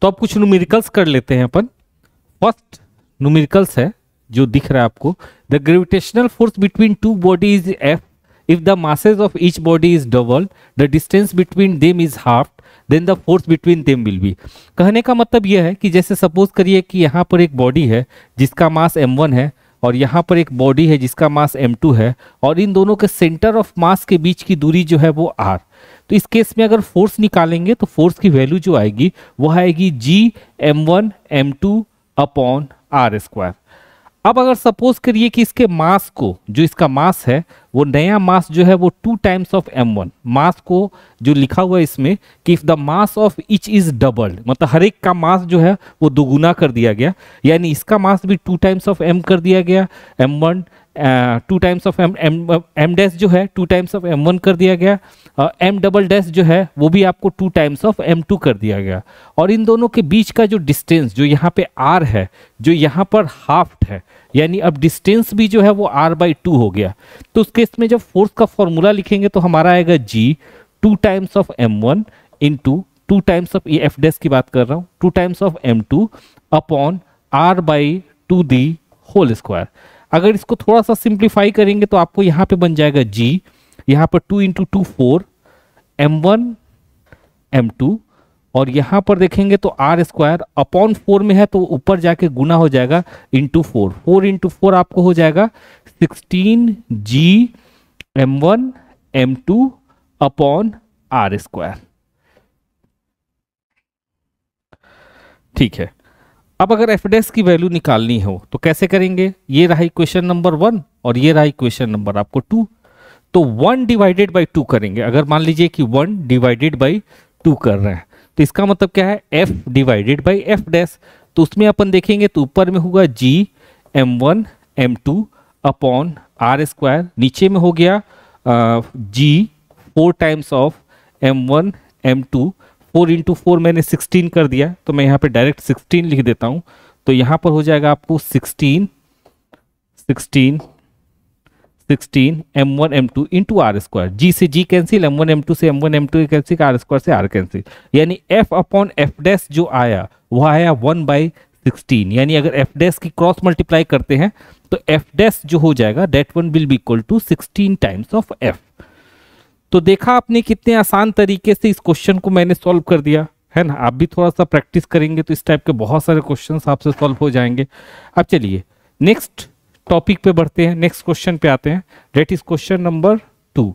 तो अब कुछ न्यूमेरिकल्स कर लेते हैं अपन फर्स्ट न्यूमेरिकल्स है जो दिख रहा है आपको the gravitational force between two body is F if the masses of each body is double the distance between them is half then the force between them will be कहने का मतलब यह है कि जैसे सपोज करिए कि यहाँ पर एक बॉडी है जिसका मास m1 है और यहाँ पर एक बॉडी है जिसका मास m2 है और इन दोनों के सेंटर ऑफ मास के बीच की दूरी जो है वो r तो इस केस में अगर फोर्स निकालेंगे तो फोर्स की वैल्यू जो आएगी वह आएगी G M one M two upon R square अब अगर सपोज करिए कि इसके मास को जो इसका मास है वो नया मास जो है वो two times of M one mass को जो लिखा हुआ है इसमें कि if the mass of each is doubled मतलब हर एक का मास जो है वो दोगुना कर दिया गया यानी इसका मास भी टू टाइम्स ऑफ एम कर दिया गया M one two times of M M M dash जो है two times of M one कर दिया गया और एम डबल डैस जो है वो भी आपको two times of M two कर दिया गया और इन दोनों के बीच का जो डिस्टेंस जो यहाँ पे आर है जो यहाँ पर हाफ है यानी अब डिस्टेंस भी जो है वो आर बाई टू हो गया तो उस केस में जब फोर्स का फॉर्मूला लिखेंगे तो हमारा आएगा G two times of M one in two two times of ये एफ डैस की बात कर रहा हूँ two times of M two upon R by two the whole square अगर इसको थोड़ा सा सिंप्लीफाई करेंगे तो आपको यहां पे बन जाएगा जी यहां पर two into two four M one M two और यहां पर देखेंगे तो आर स्क्वायर अपॉन फोर में है तो ऊपर जाके गुना हो जाएगा into four four into four आपको हो जाएगा sixteen G M one M two upon R square ठीक है अब अगर एफ की वैल्यू निकालनी हो तो कैसे करेंगे ये रहा इक्वेशन नंबर वन और ये रहा इक्वेशन नंबर आपको टू तो वन डिवाइडेड बाई टू करेंगे अगर मान लीजिए कि वन डिवाइडेड बाई टू कर रहे हैं तो इसका मतलब क्या है F divided by F dash तो उसमें अपन देखेंगे तो ऊपर में होगा G M one M two upon R square नीचे में हो गया G four times of M one M two four into four मैंने सिक्सटीन कर दिया तो मैं यहाँ पे डायरेक्ट सिक्सटीन लिख देता हूँ तो यहाँ पर हो जाएगा आपको sixteen sixteen sixteen M one M two into R square G से G cancel M one M two से M one M two cancel R square से आर कैंसिल यानी एफ अपॉन एफ डैश जो आया वह आया वन बाई सिक्सटीन यानी अगर एफ डैश की क्रॉस मल्टीप्लाई करते हैं तो एफ डैश जो हो जाएगा that one will be equal to sixteen times of F तो देखा आपने कितने आसान तरीके से इस क्वेश्चन को मैंने सॉल्व कर दिया है ना आप भी थोड़ा सा प्रैक्टिस करेंगे तो इस टाइप के बहुत सारे क्वेश्चन आपसे सॉल्व हो जाएंगे अब चलिए नेक्स्ट टॉपिक पे बढ़ते हैं नेक्स्ट क्वेश्चन पे आते हैं that is question number two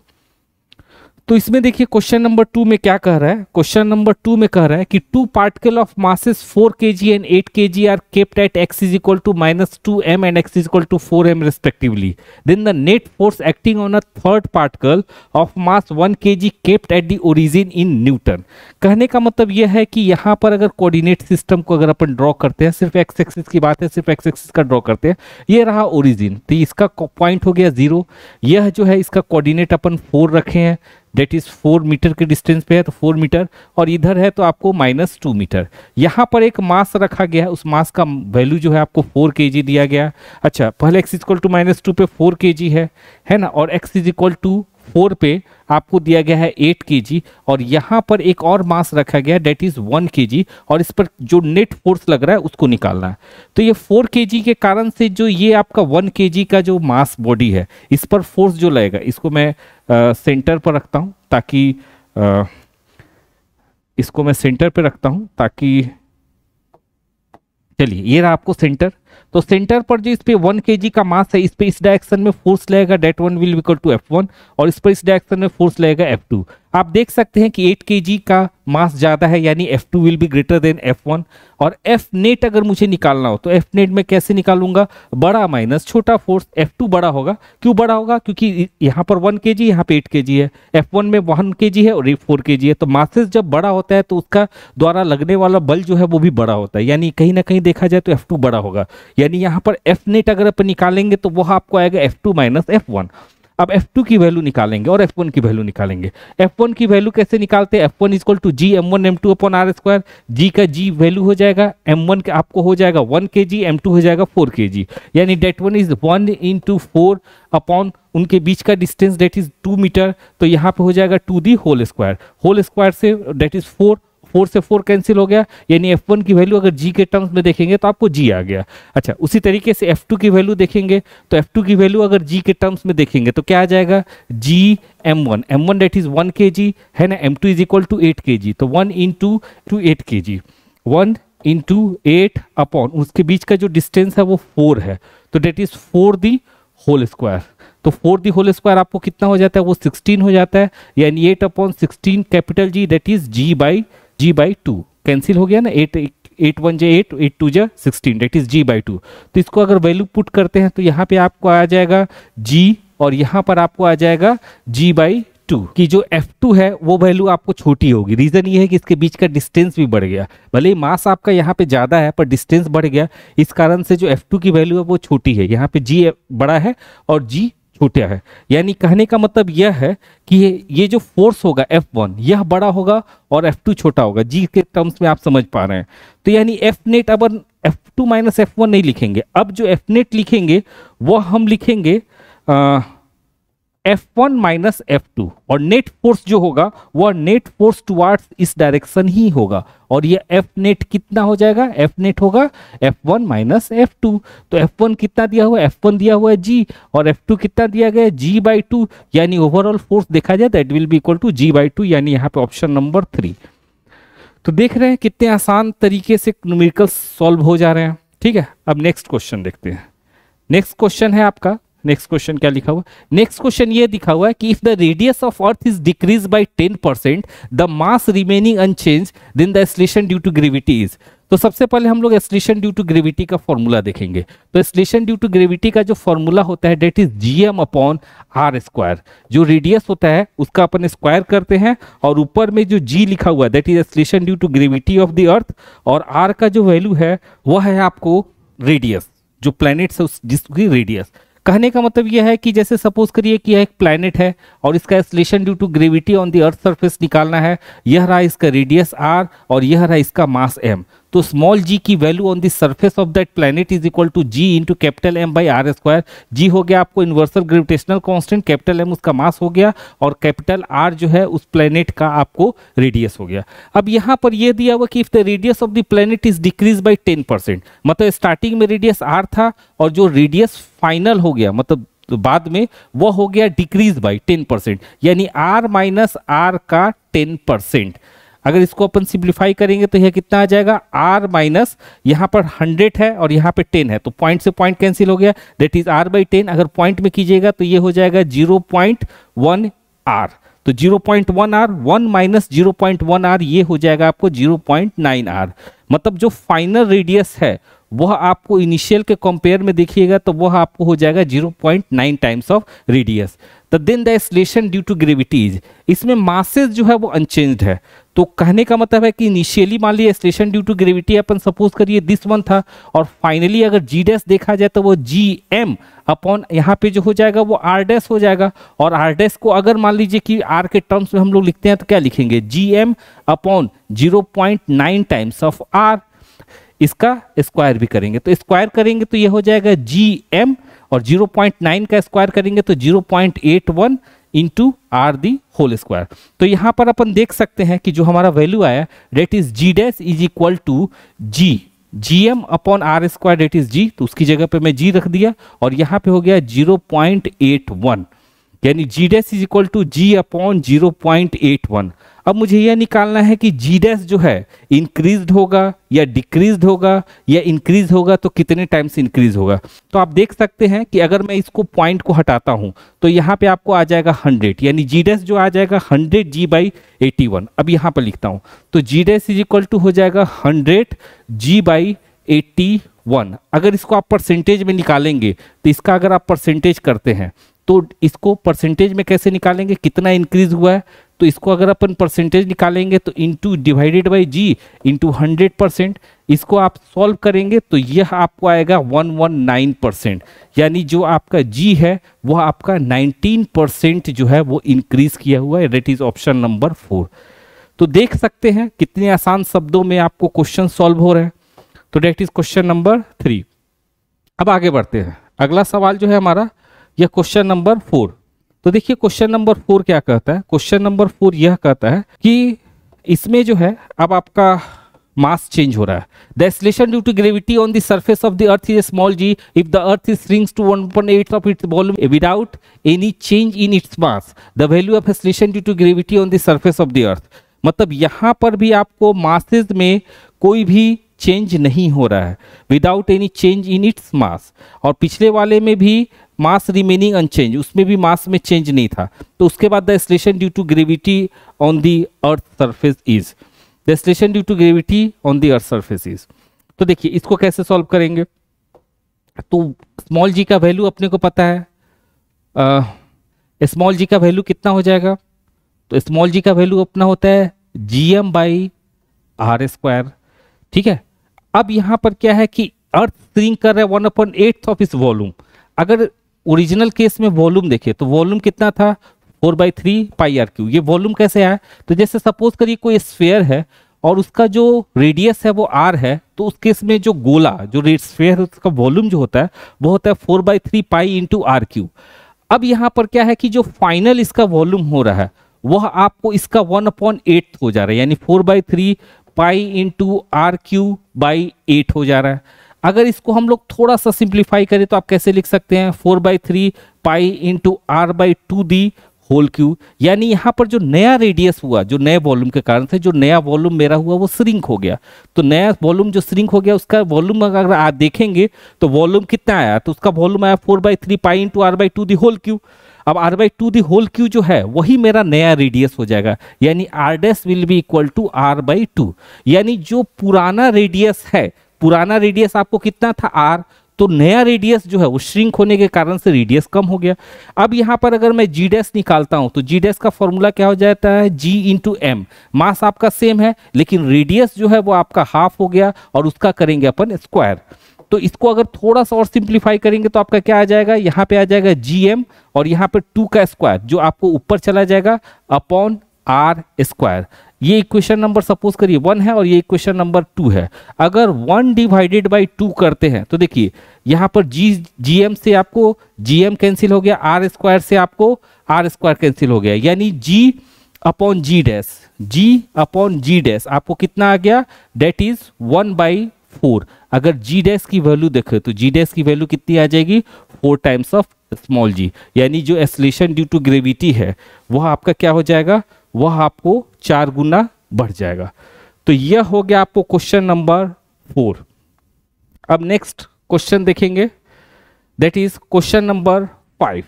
तो इसमें देखिए क्वेश्चन नंबर टू में क्या कह रहा है क्वेश्चन नंबर टू में कह रहा है कि two particle of masses four K G and eight K G are kept at X is equal to minus two M and X is equal to four M respectively then the net force acting on a third particle of mass one K G kept at the origin in newton कहने का मतलब यह है कि यहाँ पर अगर coordinate system को अगर अपन ड्रॉ करते हैं सिर्फ एक्स एक्सिस की बात है सिर्फ एक्स एक्सिस का ड्रॉ करते हैं ये रहा ओरिजिन तो इसका पॉइंट हो गया जीरो यह जो है इसका कोऑर्डिनेट अपन फोर रखे हैं डेट इज फोर मीटर के डिस्टेंस पे है तो फोर मीटर और इधर है तो आपको माइनस टू मीटर यहाँ पर एक मास रखा गया है उस मास का वैल्यू जो है आपको फोर के दिया गया अच्छा पहले X is equal to minus two पे फोर के है है ना और X is equal to four पे आपको दिया गया है एट के और यहाँ पर एक और मास रखा गया है डेट इज वन के और इस पर जो नेट फोर्स लग रहा है उसको निकालना है तो ये फोर के के कारण से जो ये आपका वन के का जो मास बॉडी है इस पर फोर्स जो लगेगा इसको मैं आ, सेंटर पर रखता हूँ ताकि आ, इसको मैं सेंटर पर रखता हूँ ताकि चलिए ये रहा आपको सेंटर तो सेंटर पर जो इस पे वन के का मास है इस पे इस डायरेक्शन में फोर्स लगेगा that one will equal to F one और इस पर इस डायरेक्शन में फोर्स लगेगा एफ टू आप देख सकते हैं कि 8 के का मास ज़्यादा है यानी F2 will be greater than F1 और F नेट अगर मुझे निकालना हो तो F नेट में कैसे निकालूंगा बड़ा माइनस छोटा फोर्स F2 बड़ा होगा क्यों बड़ा होगा क्योंकि यहाँ पर 1 के जी यहाँ पर एट के है F1 में 1 के है और ये फोर के है तो मासेस जब बड़ा होता है तो उसका द्वारा लगने वाला बल जो है वो भी बड़ा होता है यानी कहीं ना कहीं देखा जाए तो एफ बड़ा होगा यानी यहाँ पर एफ नेट अगर आप निकालेंगे तो वह आपको आएगा एफ माइनस अब F2 की वैल्यू निकालेंगे और F1 की वैल्यू निकालेंगे F1 की वैल्यू कैसे निकालते हैं F1 is equal to G M one M two upon R square G का जी वैल्यू हो जाएगा एम वन का आपको हो जाएगा one K G M to हो जाएगा फोर के जी यानी that one is one in two four upon उनके बीच का distance that is two meter तो यहाँ पे हो जाएगा two the whole square whole square से डेट इज फोर फोर से फोर कैंसिल हो गया यानी एफ वन की वैल्यू अगर जी के टर्म्स में देखेंगे तो आपको जी आ गया अच्छा उसी तरीके से एफ टू की वैल्यू देखेंगे तो एफ टू की वैल्यू अगर जी के टर्म्स में देखेंगे तो क्या आ जाएगा G M one M one that is one K G है ना M two is equal to eight K G तो one in two two eight K G one in two eight upon उसके बीच का जो डिस्टेंस है वो four है तो that is four the whole square तो फोर दी होल स्क्वायर आपको कितना हो जाता है वो सिक्सटीन हो जाता है यानी eight upon sixteen capital G that is ji by G by two cancel हो गया ना eight eight one J eight eight two J sixteen that is ji by two तो इसको अगर वैल्यू पुट करते हैं तो यहाँ पे आपको आ जाएगा जी और यहाँ पर आपको आ जाएगा जी बाई टू की जो F2 है वो वैल्यू आपको छोटी होगी रीजन ये है कि इसके बीच का डिस्टेंस भी बढ़ गया भले ही मास आपका यहाँ पे ज्यादा है पर डिस्टेंस बढ़ गया इस कारण से जो F2 की वैल्यू है वो छोटी है यहाँ पे G बड़ा है और G छूटा है यानी कहने का मतलब यह है कि ये, ये जो फोर्स होगा एफ वन यह बड़ा होगा और एफ टू छोटा होगा जी के टर्म्स में आप समझ पा रहे हैं तो यानी एफ नेट अब F two minus F one नहीं लिखेंगे अब जो एफ नेट लिखेंगे वह हम लिखेंगे आ, F one minus F two और नेट फोर्स जो होगा वह नेट फोर्स टुवार्ड्स इस डायरेक्शन ही होगा और यह एफ नेट कितना हो जाएगा एफ नेट होगा F one minus F two तो एफ वन कितना दिया हुआ एफ वन दिया हुआ है जी और एफ टू कितना दिया गया है जी बाई टू यानी ओवरऑल फोर्स देखा जाए that will be equal to ji by two यानी यहाँ पे ऑप्शन नंबर थ्री तो देख रहे हैं कितने आसान तरीके से न्यूमेरिकल सॉल्व हो जा रहे हैं ठीक है अब नेक्स्ट क्वेश्चन देखते हैं नेक्स्ट क्वेश्चन है आपका नेक्स्ट क्वेश्चन क्या लिखा हुआ नेक्स्ट क्वेश्चन ये दिखा हुआ है कि if the radius of earth is decrease by ten percent the mass remaining unchange then the acceleration due to gravity is तो सबसे पहले हम लोग एस्लेशन ड्यू टू ग्रेविटी का फॉर्मूला देखेंगे तो एस्लेशन ड्यू टू ग्रेविटी का जो फॉर्मूला होता है that is G M upon R square जो रेडियस होता है उसका अपन स्क्वायर करते हैं और ऊपर में जो जी लिखा हुआ है that is acceleration due to gravity of the earth और आर का जो वैल्यू है वह है आपको रेडियस जो प्लैनेट्स है जिसकी रेडियस कहने का मतलब यह है कि जैसे सपोज करिए कि यह एक प्लैनेट है और इसका acceleration due to gravity on the earth surface निकालना है यह रहा इसका रेडियस आर और यह रहा इसका मास एम तो स्मॉल जी की value on the surface of that planet is equal to G into capital M by R square G हो गया आपको universal gravitational constant capital M उसका मास हो गया और कैपिटल आर जो है उस प्लेनेट का आपको रेडियस हो गया अब यहाँ पर यह दिया हुआ कि if the radius of the planet is decrease by ten percent मतलब स्टार्टिंग में रेडियस आर था और जो रेडियस फाइनल हो गया मतलब तो बाद में वह हो गया डिक्रीज बाई टेन परसेंट यानी आर माइनस आर का टेन परसेंट अगर इसको अपन सिंप्लीफाई करेंगे तो यह कितना आ जाएगा आर माइनस यहाँ पर हंड्रेड है और यहाँ पर टेन है तो पॉइंट से पॉइंट कैंसिल हो गया that is R by ten अगर पॉइंट में कीजिएगा तो ये हो जाएगा जीरो पॉइंट वन आर तो zero point one R one minus zero point one R ये हो जाएगा आपको जीरो पॉइंट नाइन आर मतलब जो फाइनल रेडियस है वह आपको इनिशियल के कंपेयर में देखिएगा तो वह आपको हो जाएगा 0.9 times of radius the then the acceleration due to gravities इसमें मासेज जो है वो अनचेंज्ड है तो कहने का मतलब है कि इनिशियली मान लीजिए एक्सलेशन ड्यू टू ग्रेविटी अपन सपोज करिए दिस वन था और फाइनली अगर जी डैस देखा जाए तो वो जी एम अपॉन यहाँ पे जो हो जाएगा वो आर डैस हो जाएगा और आर डैस को अगर मान लीजिए कि आर के टर्म्स में हम लोग लिखते हैं तो क्या लिखेंगे G M upon zero point nine times of R इसका स्क्वायर भी करेंगे तो स्क्वायर करेंगे तो ये हो जाएगा जी एम और 0.9 का स्क्वायर करेंगे तो 0.81 point eight one into R the whole square तो यहाँ पर अपन देख सकते हैं कि जो हमारा वैल्यू आया that is G dash is equal to G G M upon R square that is G तो उसकी जगह पे मैं जी रख दिया और यहाँ पे हो गया 0.81 यानी जी dash is equal to G upon zero point eight one अब मुझे यह निकालना है कि जी डैस जो है इंक्रीज होगा या डिक्रीज होगा या इंक्रीज होगा तो कितने टाइम से इंक्रीज होगा तो आप देख सकते हैं कि अगर मैं इसको पॉइंट को हटाता हूं तो यहाँ पे आपको आ जाएगा हंड्रेड यानी जी डैस जो आ जाएगा hundred G by eighty one अब यहाँ पर लिखता हूं तो G dash is equal to हो जाएगा hundred G by eighty one अगर इसको आप परसेंटेज में निकालेंगे तो इसका अगर आप परसेंटेज करते हैं तो इसको परसेंटेज में कैसे निकालेंगे कितना इंक्रीज हुआ है तो इसको अगर अपन परसेंटेज निकालेंगे तो into divided by G into hundred percent इसको आप सॉल्व करेंगे तो यह आपको आएगा वन वन नाइन परसेंट यानी जो आपका जी है वह आपका नाइनटीन परसेंट जो है वो इंक्रीज किया हुआ है that is option number four तो देख सकते हैं कितने आसान शब्दों में आपको क्वेश्चन सॉल्व हो रहे हैं तो that is question number three अब आगे बढ़ते हैं अगला सवाल जो है हमारा या क्वेश्चन नंबर फोर तो देखिए क्वेश्चन नंबर फोर क्या कहता है क्वेश्चन नंबर फोर यह कहता है कि इसमें जो है अब आपका मास चेंज हो रहा है the acceleration due to gravity on the surface of the earth is small G if the earth is shrinks to one point eight of its volume without any change in its mass the value of acceleration due to gravity on the surface of the earth मतलब यहाँ पर भी आपको masses में कोई भी change नहीं हो रहा है without any change in its mass और पिछले वाले में भी मास रिमेनिंग अनचेंज उसमें भी मास में चेंज नहीं था तो उसके बाद the acceleration due to gravity on the earth surface is the acceleration due to gravity on the earth surface is तो देखिए इसको कैसे सॉल्व करेंगे तो स्मॉल जी का वैल्यू अपने को पता है स्मॉल जी का वैल्यू कितना हो जाएगा तो स्मॉल जी का वैल्यू अपना होता है G M by R square ठीक है अब यहां पर क्या है कि अर्थ श्रिंक कर रहा है वन अपॉइंट एट्थ ऑफ इस वॉल्यूम अगर ओरिजिनल केस में वॉल्यूम देखिए तो वॉल्यूम कितना था four by three pi R cube ये वॉल्यूम कैसे आया तो जैसे सपोज करिए कोई स्फेयर है और उसका जो रेडियस है वो आर है तो उस केस में जो गोला जो स्फेयर उसका वॉल्यूम जो होता है वो होता है four by three pi into R cube अब यहाँ पर क्या है कि जो फाइनल इसका वॉल्यूम हो रहा है वह आपको इसका वन अपॉन एट हो जा रहा है यानी four by three pi into R cube by eight हो जा रहा है अगर इसको हम लोग थोड़ा सा सिंप्लीफाई करें तो आप कैसे लिख सकते हैं four by three pi into R by two the whole cube यानी यहाँ पर जो नया रेडियस हुआ जो नए वॉल्यूम के कारण से जो नया वॉल्यूम मेरा हुआ वो श्रिंक हो गया तो नया वॉल्यूम जो श्रिंक हो गया उसका वॉल्यूम अगर आप देखेंगे तो वॉल्यूम कितना आया तो उसका वॉल्यूम आया four by three pi into R by two the whole cube अब R by two the whole cube जो है वही मेरा नया रेडियस हो जाएगा यानी R dash will be equal to R by two यानी जो पुराना रेडियस है पुराना रेडियस आपको कितना था आर तो नया रेडियस जो है वो श्रिंक होने के कारण से रेडियस कम हो गया अब यहां पर अगर मैं जी डैश निकालता हूं तो जी डैश का फॉर्मूला क्या हो जाता है जी इंटू एम मास आपका सेम है लेकिन रेडियस जो है वो आपका हाफ हो गया और उसका करेंगे अपन स्क्वायर तो इसको अगर थोड़ा सा और सिंप्लीफाई करेंगे तो आपका क्या आ जाएगा यहाँ पे आ जाएगा जी एम और यहाँ पे टू का स्क्वायर जो आपको ऊपर चला जाएगा अपॉन आर स्क्वायर ये इक्वेशन नंबर सपोज करिए वन है और ये इक्वेशन नंबर टू है अगर वन डिवाइडेड बाई टू करते हैं तो देखिए यहाँ पर जी जी से आपको एम कैंसिल हो गया आर स्क्वायर से आपको आर स्क्वायर कैंसिल हो गया यानी G upon G dash G upon G dash आपको कितना आ गया that is one by four अगर जी डैश की वैल्यू देखें तो जी डैश की वैल्यू कितनी आ जाएगी four times of small G यानी जो एसलेशन ड्यू टू ग्रेविटी है वह आपका क्या हो जाएगा वह आपको चार गुना बढ़ जाएगा तो यह हो गया आपको क्वेश्चन नंबर फोर अब नेक्स्ट क्वेश्चन देखेंगे that is question number five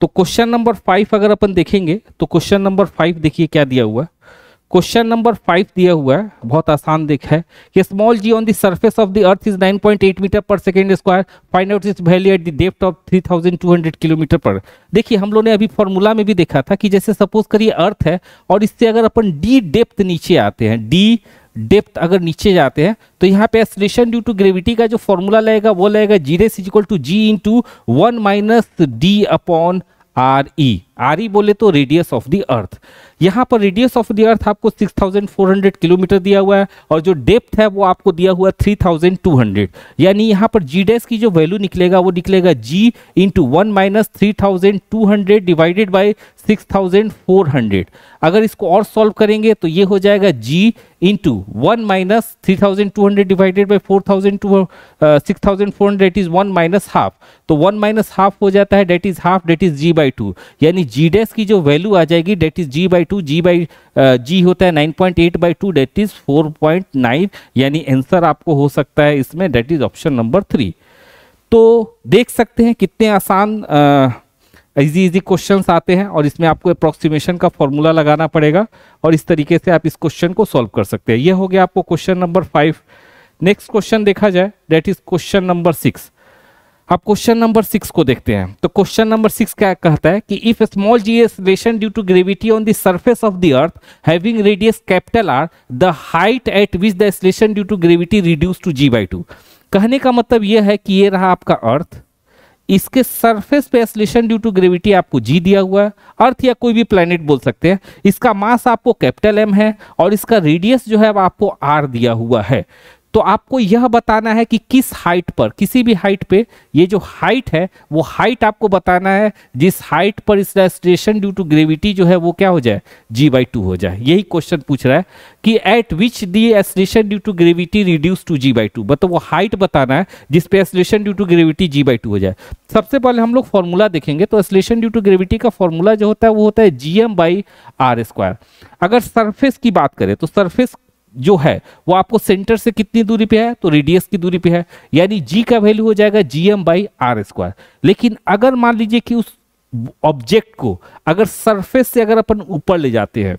तो क्वेश्चन नंबर फाइव अगर अपन देखेंगे तो क्वेश्चन नंबर फाइव देखिए क्या दिया हुआ क्वेश्चन नंबर फाइव दिया हुआ है बहुत आसान दिख है कि small G on the surface of the earth is 9.8 metre per second square find out is value at the depth of 3200 kilometre पर देखिए हम लोग ने अभी फॉर्मूला में भी देखा था कि जैसे सपोज करिए अर्थ है और इससे अगर अपन डी डेप्थ नीचे आते हैं डी डेप्थ अगर नीचे जाते हैं तो यहाँ पे एसलेशन ड्यू टू ग्रेविटी का जो फॉर्मूला लगेगा वो लगेगा जी रेस is equal to G into one minus D upon R E R E बोले तो रेडियस ऑफ द अर्थ यहाँ पर रेडियस ऑफ द अर्थ आपको 6400 किलोमीटर दिया हुआ है और जो डेप्थ है वो आपको दिया हुआ टू 3200 यानी यहाँ पर जी डेस की जो वैल्यू निकलेगा वो निकलेगा G into one minus three divided by 6400 अगर इसको और सॉल्व करेंगे तो ये हो जाएगा g into one minus three thousand two hundred divided by four thousand two six thousand four hundred is one minus half तो वन माइनस हाफ हो जाता है that is half that is ji by two यानी जी dash की जो value आ जाएगी that is ji by by two ji by g होता है nine point eight by two that is four point nine यानी आंसर आपको हो सकता है इसमें that is option number three तो देख सकते हैं कितने आसान इजी इजी क्वेश्चन आते हैं और इसमें आपको अप्रोक्सीमेशन का फॉर्मूला लगाना पड़ेगा और इस तरीके से आप इस क्वेश्चन को सॉल्व कर सकते हैं यह हो गया आपको question number five next question देखा जाए that is question number six अब क्वेश्चन नंबर सिक्स को देखते हैं तो क्वेश्चन नंबर सिक्स क्या कहता है कि if small G acceleration due to gravity on the surface of the earth having radius capital R the height at which the acceleration due to gravity reduce to ji by two कहने का मतलब यह है कि ये रहा आपका अर्थ इसके सरफेस पे एसलेशन ड्यू टू ग्रेविटी आपको जी दिया हुआ है अर्थ या कोई भी प्लेनेट बोल सकते हैं इसका मास आपको कैपिटल एम है और इसका रेडियस जो है आपको आर दिया हुआ है तो आपको यह बताना है कि किस हाइट पर किसी भी हाइट पे ये जो हाइट है वो हाइट आपको बताना है जिस हाइट पर स्टेशन ड्यू टू ग्रेविटी जो है वो क्या हो जाए जी बाई टू हो जाए यही क्वेश्चन पूछ रहा है कि at which the acceleration due to gravity reduce to ji by two मतलब वो हाइट बताना है जिसपे acceleration due to gravity G by two हो जाए सबसे पहले हम लोग फॉर्मूला देखेंगे तो एसलेशन ड्यू टू ग्रेविटी का फॉर्मूला जो होता है वो होता है G M by R square अगर सरफेस की बात करें तो सरफेस जो है वो आपको सेंटर से कितनी दूरी पे है तो रेडियस की दूरी पे है यानी जी का वैल्यू हो जाएगा G M by R square लेकिन अगर मान लीजिए कि उस ऑब्जेक्ट को अगर सरफेस से अगर अपन ऊपर ले जाते हैं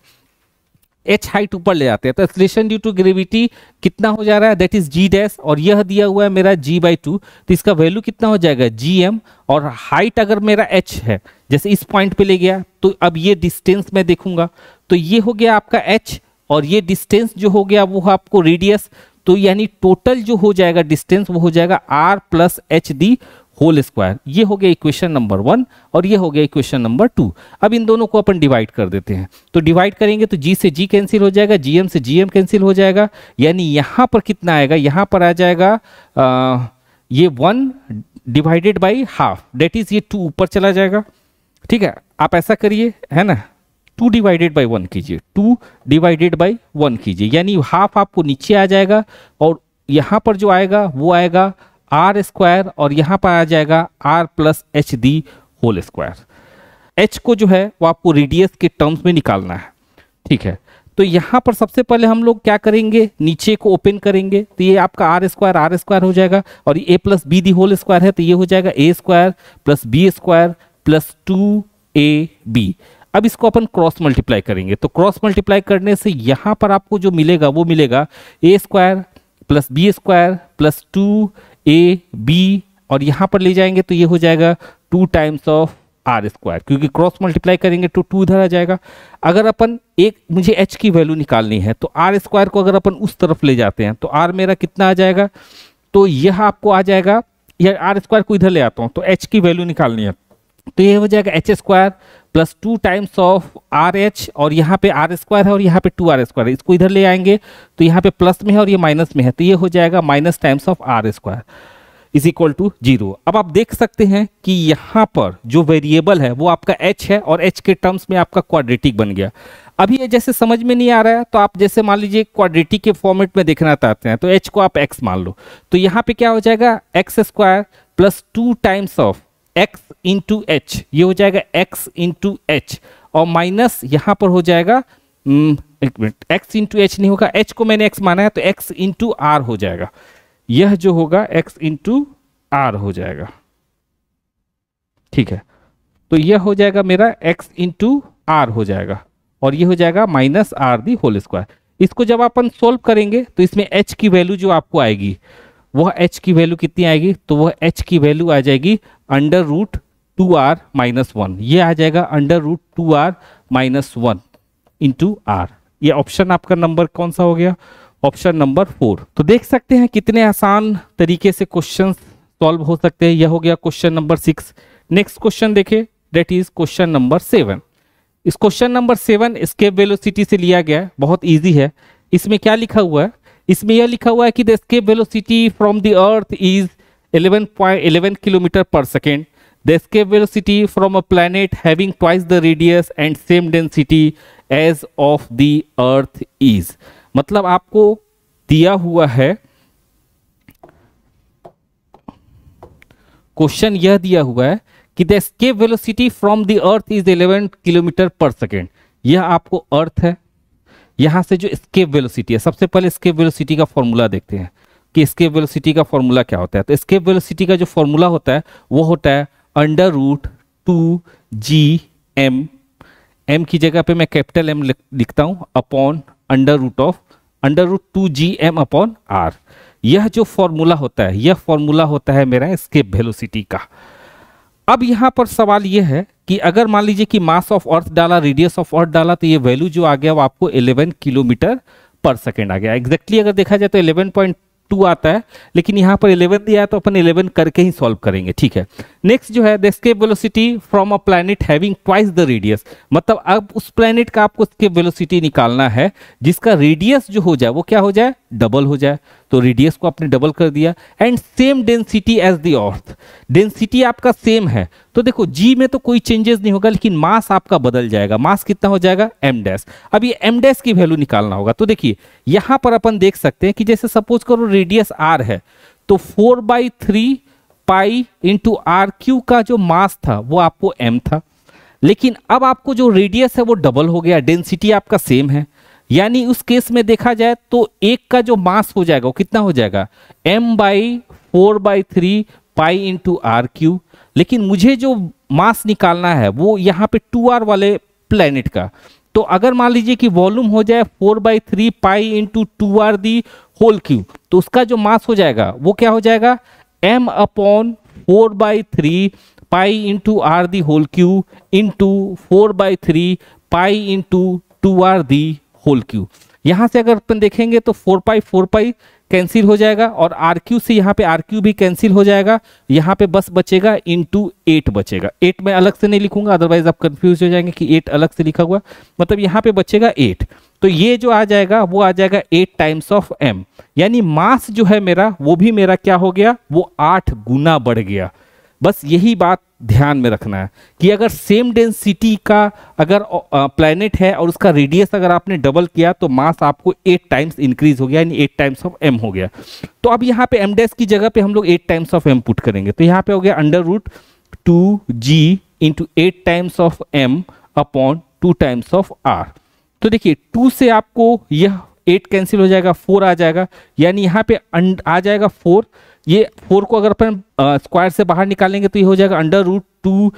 एच हाइट ऊपर ले जाते हैं तो एक्सलेशन ड्यू टू ग्रेविटी कितना हो जा रहा है दैट इज जी डैस और यह दिया हुआ है मेरा जी बाई टू तो इसका वैल्यू कितना हो जाएगा जी एम और हाइट अगर मेरा एच है जैसे इस पॉइंट पे ले गया तो अब ये डिस्टेंस मैं देखूंगा तो ये हो गया आपका एच और ये डिस्टेंस जो हो गया वो आपको रेडियस तो यानी टोटल जो हो जाएगा डिस्टेंस वो हो जाएगा R plus H the whole square ये हो गया इक्वेशन नंबर वन और ये हो गया इक्वेशन नंबर टू अब इन दोनों को अपन डिवाइड कर देते हैं तो डिवाइड करेंगे तो जी से जी कैंसिल हो जाएगा एम से एम कैंसिल हो जाएगा यानी यहाँ पर कितना आएगा यहाँ पर आ जाएगा आ, ये one divided by half that is ये टू ऊपर चला जाएगा ठीक है आप ऐसा करिए है ना टू डिवाइडेड बाई वन कीजिए टू डिवाइडेड बाई वन कीजिए यानी हाफ आपको नीचे आ जाएगा और यहाँ पर जो आएगा वो आएगा आर स्क्वायर और यहाँ पर आ जाएगा R plus H the whole square H को जो है वो आपको रेडियस के टर्म्स में निकालना है ठीक है तो यहाँ पर सबसे पहले हम लोग क्या करेंगे नीचे को ओपन करेंगे तो ये आपका आर स्क्वायर आर स्क्वायर हो जाएगा और ये A plus B the whole square है तो ये हो जाएगा A square plus B square plus two A B अब इसको अपन क्रॉस मल्टीप्लाई करेंगे तो क्रॉस मल्टीप्लाई करने से यहाँ पर आपको जो मिलेगा वो मिलेगा A square plus B square plus two A B और यहाँ पर ले जाएंगे तो ये हो जाएगा two times of R square क्योंकि क्रॉस मल्टीप्लाई करेंगे तो टू इधर आ जाएगा अगर अपन एक मुझे एच की वैल्यू निकालनी है तो आर स्क्वायर को अगर अपन उस तरफ ले जाते हैं तो आर मेरा कितना आ जाएगा तो यह आपको आ जाएगा या आर स्क्वायर को इधर ले आता हूँ तो एच की वैल्यू निकालनी है तो यह हो जाएगा H square plus two times of R H और यहाँ पे आर स्क्वायर है और यहाँ पे टू आर स्क्वायर है इसको इधर ले आएंगे तो यहाँ पे प्लस में है और ये माइनस में है तो ये हो जाएगा minus times of R square is equal to zero अब आप देख सकते हैं कि यहाँ पर जो वेरिएबल है वो आपका एच है और एच के टर्म्स में आपका क्वाड्रेटिक बन गया अभी ये जैसे समझ में नहीं आ रहा है तो आप जैसे मान लीजिए क्वाड्रेटिक के फॉर्मेट में देखना चाहते हैं तो एच को आप एक्स मान लो तो यहाँ पे क्या हो जाएगा X square plus two times of x into H ये हो जाएगा x इंटू एच और माइनस यहाँ पर हो जाएगा हम्म, एक मिनट x इंटू एच नहीं होगा h को मैंने x माना है तो x इंटू आर हो जाएगा यह जो होगा x इंटू आर हो जाएगा ठीक है तो यह हो जाएगा मेरा x इंटू आर हो जाएगा और यह हो जाएगा minus R the whole square इसको जब अपन सोल्व करेंगे तो इसमें h की वैल्यू जो आपको आएगी वह एच की वैल्यू कितनी आएगी तो वह एच की वैल्यू आ जाएगी under root two R minus one ये आ जाएगा under root two R minus one into R ये ऑप्शन आपका नंबर कौन सा हो गया ऑप्शन नंबर फोर तो देख सकते हैं कितने आसान तरीके से क्वेश्चन सॉल्व हो सकते हैं यह हो गया question number six next question देखे that is question number seven इस question number seven escape velocity से लिया गया है बहुत ईजी है इसमें क्या लिखा हुआ है इसमें यह लिखा हुआ है कि the escape velocity from the earth is 11.11 kilometre per second the escape velocity from a planet having twice the radius and same density as of the earth is मतलब आपको दिया हुआ है क्वेश्चन यह दिया हुआ है कि the escape velocity from the earth is 11 kilometre per second यह आपको अर्थ है यहाँ से जो स्केप वेलोसिटी है सबसे पहले स्केप वेलोसिटी का फॉर्मूला देखते हैं कि स्केप वेलोसिटी का फॉर्मूला क्या होता है तो स्केप वेलोसिटी का जो फॉर्मूला होता है वो होता है under root two G M M की जगह पे मैं कैपिटल एम लिखता हूँ upon under root of under root two G M upon R यह जो फॉर्मूला होता है यह फॉर्मूला होता है मेरा स्केप वेलोसिटी का अब यहाँ पर सवाल यह है कि अगर मान लीजिए कि मास ऑफ अर्थ डाला रेडियस ऑफ अर्थ डाला तो ये वैल्यू जो आ गया वो आपको 11 किलोमीटर पर सेकेंड आ गया एग्जैक्टली अगर देखा जाए तो 11.2 आता है लेकिन यहाँ पर 11 दिया है तो अपन 11 करके ही सॉल्व करेंगे ठीक है नेक्स्ट जो है the escape velocity from a planet having twice the radius मतलब अब उस प्लानट का आपको स्केप वेलोसिटी निकालना है जिसका रेडियस जो हो जाए वो क्या हो जाए डबल हो जाए तो रेडियस को आपने डबल कर दिया and same density as the earth density आपका सेम है तो देखो जी में तो कोई चेंजेस नहीं होगा लेकिन मास आपका बदल जाएगा मास कितना हो जाएगा एम डैस अब ये एम डैस की वैल्यू निकालना होगा तो देखिए यहाँ पर अपन देख सकते हैं कि जैसे सपोज करो रेडियस आर है तो four by three pi into R cube का जो मास था वो आपको एम था लेकिन अब आपको जो रेडियस है वो डबल हो गया डेंसिटी आपका सेम है यानी उस केस में देखा जाए तो एक का जो मास हो जाएगा वो कितना हो जाएगा M by four by three pi into R cube लेकिन मुझे जो मास निकालना है वो यहाँ पे टू आर वाले प्लेनेट का तो अगर मान लीजिए कि वॉल्यूम हो जाए four by three pi into two R the whole cube तो उसका जो मास हो जाएगा वो क्या हो जाएगा M upon four by three pi into R the whole cube into four by three pi into two R the whole cube यहाँ से अगर अपन देखेंगे तो four pi four pi cancel हो जाएगा और आर क्यू से यहाँ पे आर क्यू भी कैंसिल हो जाएगा यहाँ पे बस बचेगा इंटू एट बचेगा एट मैं अलग से नहीं लिखूंगा अदरवाइज आप कंफ्यूज हो जाएंगे कि एट अलग से लिखा हुआ मतलब यहाँ पे बचेगा एट तो ये जो आ जाएगा वो आ जाएगा एट टाइम्स ऑफ एम यानी मास जो है मेरा वो भी मेरा क्या हो गया वो आठ गुना बढ़ गया बस यही बात ध्यान में रखना है कि अगर सेम डेंसिटी का अगर प्लैनेट है और उसका रेडियस अगर आपने डबल किया तो मास आपको एट टाइम्स इंक्रीज हो गया यानी एट टाइम्स ऑफ एम हो गया तो अब यहाँ पे एम डेस की जगह पे हम लोग eight times of M put करेंगे तो यहाँ पे हो गया under root two G into eight times of M upon two times of R तो देखिए टू से आपको यह एट कैंसिल हो जाएगा फोर आ जाएगा यानी यहाँ पे आ जाएगा फोर ये फोर को अगर अपन स्क्वायर से बाहर निकालेंगे तो ये हो जाएगा under root two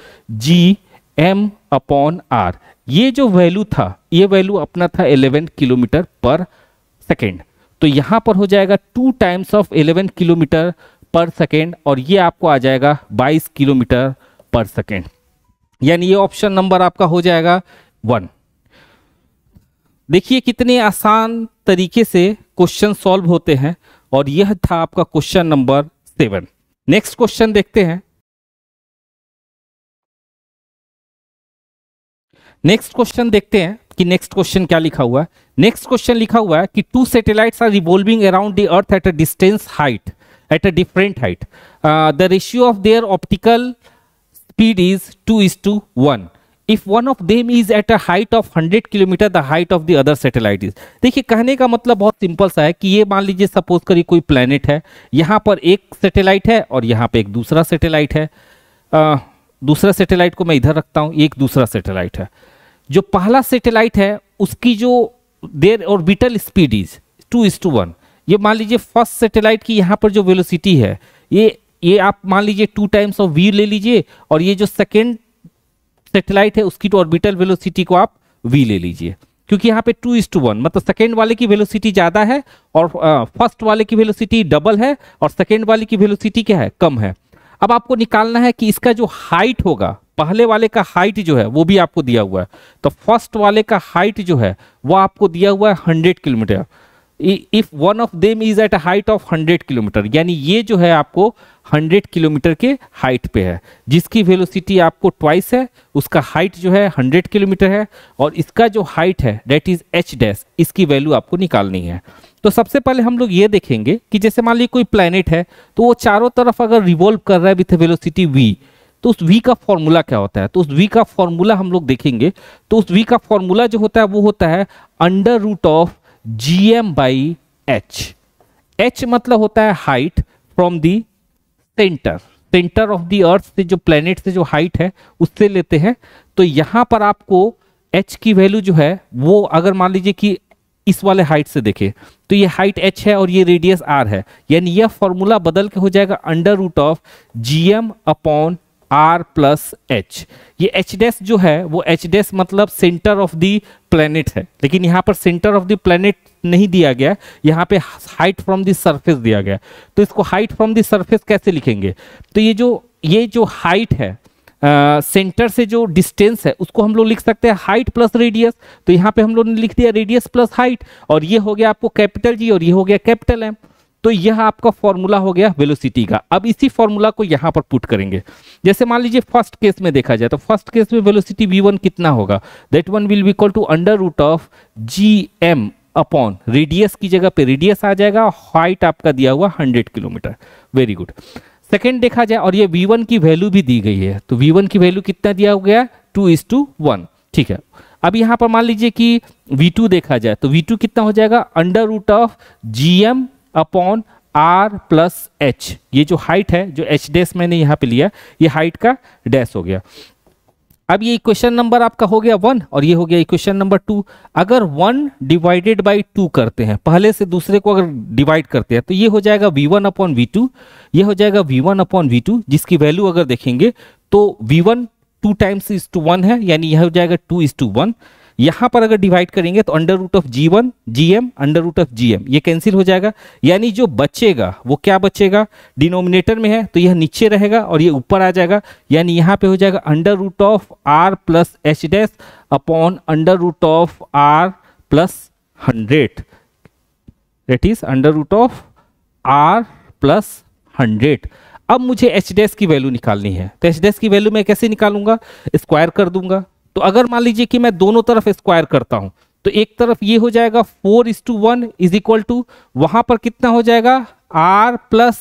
G M upon R ये जो वैल्यू था ये वैल्यू अपना था 11 किलोमीटर पर सेकेंड तो यहां पर हो जाएगा two times of 11 kilometre per second और ये आपको आ जाएगा 22 किलोमीटर पर सेकेंड यानी ये ऑप्शन नंबर आपका हो जाएगा वन देखिए कितने आसान तरीके से क्वेश्चन सॉल्व होते हैं और यह था आपका question number seven next question देखते हैं नेक्स्ट क्वेश्चन देखते हैं कि नेक्स्ट क्वेश्चन क्या लिखा हुआ है नेक्स्ट क्वेश्चन लिखा हुआ है कि two satellites are revolving around the earth at a distance height at a different height the ratio of their optical speed is two is to one if one of them is at a height of 100 kilometre the height of the other satellite is देखिए कहने का मतलब बहुत simple सा है कि ये मान लीजिए सपोज करिए कोई प्लेनेट है यहां पर एक सैटेलाइट है और यहां पर एक दूसरा सैटेलाइट है आ, दूसरा सैटेलाइट को मैं इधर रखता हूं एक दूसरा सैटेलाइट है जो पहला सैटेलाइट है उसकी जो their orbital speed is two is to one ये मान लीजिए फर्स्ट सैटेलाइट की यहां पर जो वेलोसिटी है ये ये आप मान लीजिए टू टाइम्स ऑफ वी ले लीजिए और ये जो सेकेंड सेटेलाइट है उसकी तो ऑर्बिटल वेलोसिटी को आप वी ले लीजिए क्योंकि यहाँ पे टू इज टू वन मतलब सेकेंड वाले की वेलोसिटी ज्यादा है और फर्स्ट वाले की वेलोसिटी डबल है और सेकेंड वाले की वेलोसिटी क्या है कम है अब आपको निकालना है कि इसका जो हाइट होगा पहले वाले का हाइट जो है वो भी आपको दिया हुआ है तो फर्स्ट वाले का हाइट जो है वो आपको दिया हुआ है hundred kilometre if one of them is at height of 100 kilometre यानी ये जो है आपको 100 किलोमीटर के हाइट पे है जिसकी वेलोसिटी आपको ट्वाइस है उसका हाइट जो है 100 किलोमीटर है और इसका जो हाइट है डेट इज एच डैश इसकी वैल्यू आपको निकालनी है तो सबसे पहले हम लोग ये देखेंगे कि जैसे मान लीजिए कोई प्लानट है तो वो चारों तरफ अगर रिवॉल्व कर रहा है विथ वेलोसिटी वी तो उस वी का फॉर्मूला क्या होता है तो उस वी का फॉर्मूला हम लोग देखेंगे तो उस वी का फॉर्मूला जो होता है वो होता है under root of G M by H H मतलब होता है height from the centre centre of the earth से जो प्लेनेट से जो हाइट है उससे लेते हैं तो यहां पर आपको एच की वैल्यू जो है वो अगर मान लीजिए कि इस वाले हाइट से देखें तो ये हाइट एच है और ये रेडियस आर है यानी यह फॉर्मूला बदल के हो जाएगा under root of G M upon R plus H ये एच डेस जो है वो एच डेस मतलब सेंटर ऑफ द प्लेनेट है लेकिन यहाँ पर सेंटर ऑफ द प्लेनेट नहीं दिया गया यहाँ पे हाइट फ्रॉम द सरफेस दिया गया तो इसको हाइट फ्रॉम द सरफेस कैसे लिखेंगे तो ये जो ये जो हाइट है सेंटर uh, से जो डिस्टेंस है उसको हम लोग लिख सकते हैं हाइट प्लस रेडियस तो यहाँ पे हम लोग ने लिख दिया रेडियस प्लस हाइट और ये हो गया आपको कैपिटल जी और ये हो गया कैपिटल एम तो यह आपका फॉर्मूला हो गया वेलोसिटी का अब इसी फॉर्मूला को यहां पर पुट करेंगे जैसे मान लीजिए फर्स्ट केस में देखा जाए तो फर्स्ट केस में वेलोसिटी वी वन कितना होगा that one will be equal to under root of G M upon radius की जगह पे रेडियस आ जाएगा हाइट आपका दिया हुआ hundred kilometre very good second देखा जाए और ये वन की वैल्यू भी दी गई है तो वन की वैल्यू कितना दिया हो गया टू इज टू वन ठीक है अब यहां पर मान लीजिए कि v2 देखा जाए तो v2 कितना हो जाएगा under root of G M upon R plus H ये जो हाइट है जो एच डेस मैंने यहाँ पे लिया ये हाइट का डैस हो गया अब ये इक्वेशन नंबर आपका हो गया वन और ये हो गया इक्वेशन नंबर टू अगर वन डिवाइडेड बाई टू करते हैं पहले से दूसरे को अगर डिवाइड करते हैं तो ये हो जाएगा V one upon V two ये हो जाएगा V one upon V two जिसकी वैल्यू अगर देखेंगे तो V one two times is to one है यानी यह हो जाएगा टू इज टू वन यहां पर अगर डिवाइड करेंगे तो under root of G one G M under root of G M ये कैंसिल हो जाएगा यानी जो बचेगा वो क्या बचेगा डिनोमिनेटर में है तो यह नीचे रहेगा और ये ऊपर आ जाएगा यानी यहां पे हो जाएगा under root of R plus H dash upon under root of R plus hundred that is under root of R plus hundred अब मुझे एच डैश की वैल्यू निकालनी है तो एच डैश की वैल्यू मैं कैसे निकालूंगा स्क्वायर कर दूंगा तो अगर मान लीजिए कि मैं दोनों तरफ स्क्वायर करता हूं तो एक तरफ ये हो जाएगा four is to one is equal to वहां पर कितना हो जाएगा R plus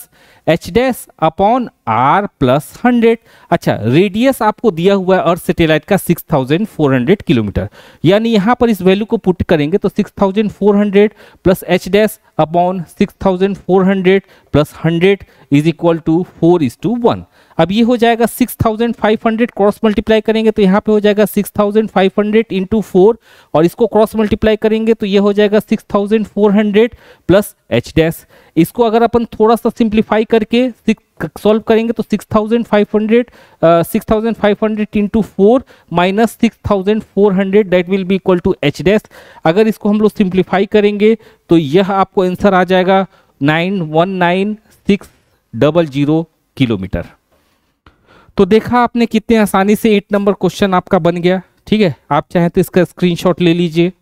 H dash upon R plus hundred अच्छा रेडियस आपको दिया हुआ है अर्थ सेटेलाइट का six thousand four hundred kilometre यानी यहां पर इस वैल्यू को पुट करेंगे तो six thousand four hundred plus H dash upon six thousand four hundred plus hundred is equal to four is to one अब ये हो जाएगा six thousand five hundred cross multiply करेंगे तो यहाँ पे हो जाएगा six thousand five hundred into four और इसको क्रॉस मल्टीप्लाई करेंगे तो ये हो जाएगा six thousand four hundred plus H dash इसको अगर अपन थोड़ा सा सिंप्लीफाई करके सॉल्व करेंगे तो six thousand five hundred six thousand five hundred into four minus six thousand four hundred that will be equal to H dash अगर इसको हम लोग सिंप्लीफाई करेंगे तो यह आपको आंसर आ जाएगा nine one nine six double zero kilometre तो देखा आपने कितने आसानी से एट नंबर क्वेश्चन आपका बन गया ठीक है आप चाहें तो इसका स्क्रीनशॉट ले लीजिए